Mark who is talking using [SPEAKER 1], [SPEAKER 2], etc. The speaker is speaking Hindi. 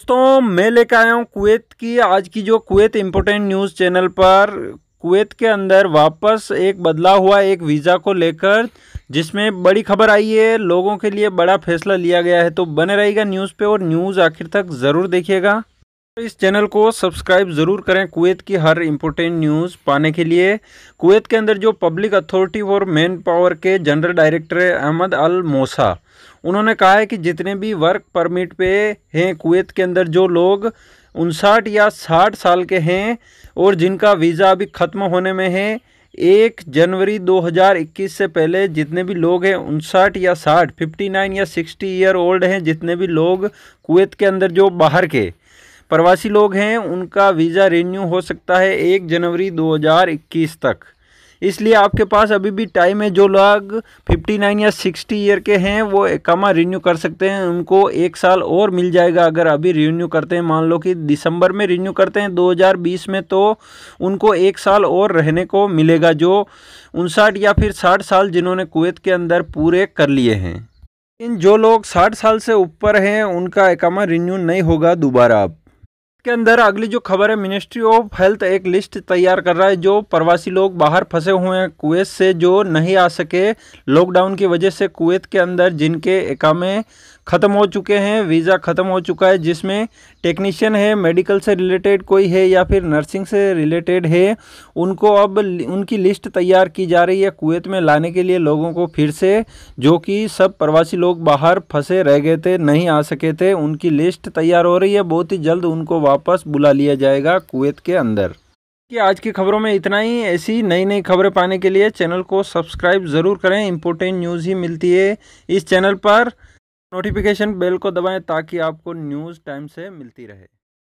[SPEAKER 1] दोस्तों मैं लेकर आया हूँ कुवैत की आज की जो कुवैत इम्पोर्टेंट न्यूज़ चैनल पर कुवैत के अंदर वापस एक बदलाव हुआ एक वीज़ा को लेकर जिसमें बड़ी खबर आई है लोगों के लिए बड़ा फैसला लिया गया है तो बने रहेगा न्यूज़ पे और न्यूज़ आखिर तक ज़रूर देखिएगा इस चैनल को सब्सक्राइब ज़रूर करें कुवैत की हर इम्पोर्टेंट न्यूज़ पाने के लिए कुवैत के अंदर जो पब्लिक अथॉरिटी और मैन पावर के जनरल डायरेक्टर है अहमद अल मोसा उन्होंने कहा है कि जितने भी वर्क परमिट पे हैं कुवैत के अंदर जो लोग उनसाठ या साठ साल के हैं और जिनका वीज़ा अभी ख़त्म होने में है एक जनवरी 2021 से पहले जितने भी लोग हैं उनसाठ या साठ 59 या 60 ईयर ओल्ड हैं जितने भी लोग कुवैत के अंदर जो बाहर के प्रवासी लोग हैं उनका वीज़ा रिन्यू हो सकता है एक जनवरी 2021 तक इसलिए आपके पास अभी भी टाइम है जो लोग 59 या 60 ईयर के हैं वो एकामा रिन्यू कर सकते हैं उनको एक साल और मिल जाएगा अगर अभी रिन्यू करते हैं मान लो कि दिसंबर में रिन्यू करते हैं 2020 में तो उनको एक साल और रहने को मिलेगा जो उनसाठ या फिर साठ साल जिन्होंने कुवैत के अंदर पूरे कर लिए हैं इन जो लोग साठ साल से ऊपर हैं उनका एकामा रिन्यू नहीं होगा दोबारा आप के अंदर अगली जो खबर है मिनिस्ट्री ऑफ हेल्थ एक लिस्ट तैयार कर रहा है जो प्रवासी लोग बाहर फंसे हुए हैं कुवैत से जो नहीं आ सके लॉकडाउन की वजह से कुवैत के अंदर जिनके एकामे ख़त्म हो चुके हैं वीज़ा ख़त्म हो चुका है जिसमें टेक्नीशियन है मेडिकल से रिलेटेड कोई है या फिर नर्सिंग से रिलेटेड है उनको अब उनकी लिस्ट तैयार की जा रही है कुवैत में लाने के लिए लोगों को फिर से जो कि सब प्रवासी लोग बाहर फंसे रह गए थे नहीं आ सके थे उनकी लिस्ट तैयार हो रही है बहुत ही जल्द उनको वापस बुला लिया जाएगा कुवैत के अंदर कि आज की खबरों में इतना ही ऐसी नई नई खबरें पाने के लिए चैनल को सब्सक्राइब ज़रूर करें इम्पोर्टेंट न्यूज़ ही मिलती है इस चैनल पर नोटिफिकेशन बेल को दबाएं ताकि आपको न्यूज़ टाइम से मिलती रहे